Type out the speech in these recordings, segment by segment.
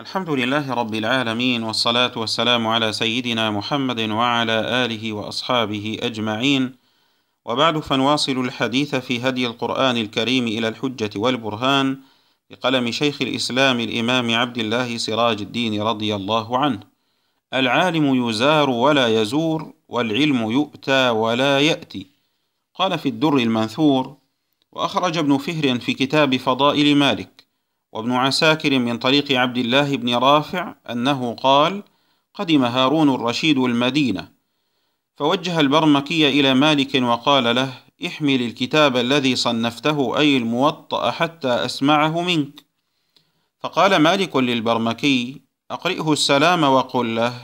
الحمد لله رب العالمين والصلاة والسلام على سيدنا محمد وعلى آله وأصحابه أجمعين وبعد فنواصل الحديث في هدي القرآن الكريم إلى الحجة والبرهان بقلم شيخ الإسلام الإمام عبد الله سراج الدين رضي الله عنه العالم يزار ولا يزور والعلم يؤتى ولا يأتي قال في الدر المنثور وأخرج ابن فهر في كتاب فضائل مالك وابن عساكر من طريق عبد الله بن رافع أنه قال: قدم هارون الرشيد المدينة، فوجه البرمكي إلى مالك وقال له: احمل الكتاب الذي صنفته أي الموطأ حتى أسمعه منك. فقال مالك للبرمكي: أقرئه السلام وقل له: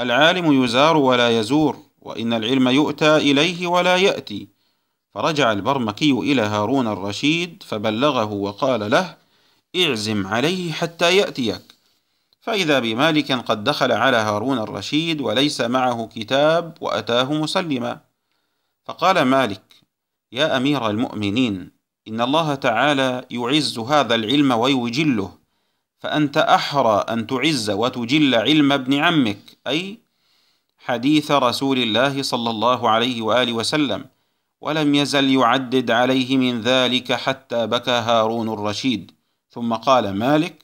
العالم يزار ولا يزور، وإن العلم يؤتى إليه ولا يأتي. فرجع البرمكي إلى هارون الرشيد فبلغه وقال له: اعزم عليه حتى يأتيك فإذا بمالك قد دخل على هارون الرشيد وليس معه كتاب وأتاه مسلما فقال مالك يا أمير المؤمنين إن الله تعالى يعز هذا العلم ويجله فأنت أحرى أن تعز وتجل علم ابن عمك أي حديث رسول الله صلى الله عليه وآله وسلم ولم يزل يعدد عليه من ذلك حتى بكى هارون الرشيد ثم قال مالك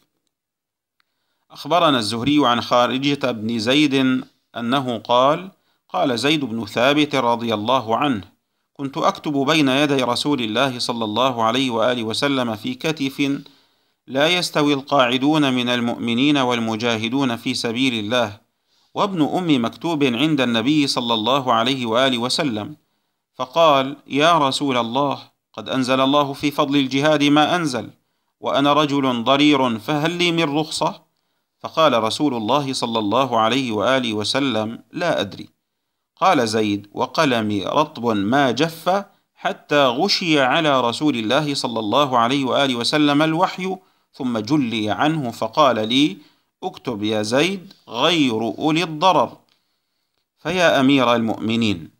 أخبرنا الزهري عن خارجة بن زيد أنه قال قال زيد بن ثابت رضي الله عنه كنت أكتب بين يدي رسول الله صلى الله عليه وآله وسلم في كتف لا يستوي القاعدون من المؤمنين والمجاهدون في سبيل الله وابن أم مكتوب عند النبي صلى الله عليه وآله وسلم فقال يا رسول الله قد أنزل الله في فضل الجهاد ما أنزل وأنا رجل ضرير فهل لي من رخصة؟ فقال رسول الله صلى الله عليه وآله وسلم لا أدري قال زيد وقلمي رطب ما جف حتى غشي على رسول الله صلى الله عليه وآله وسلم الوحي ثم جلي عنه فقال لي اكتب يا زيد غير أولي الضرر فيا أمير المؤمنين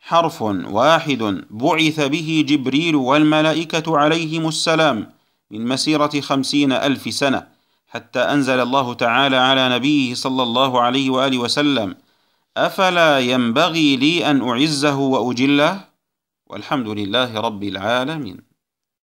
حرف واحد بعث به جبريل والملائكة عليهم السلام من مسيرة خمسين ألف سنة حتى أنزل الله تعالى على نبيه صلى الله عليه وآله وسلم أفلا ينبغي لي أن أعزه وأجله والحمد لله رب العالمين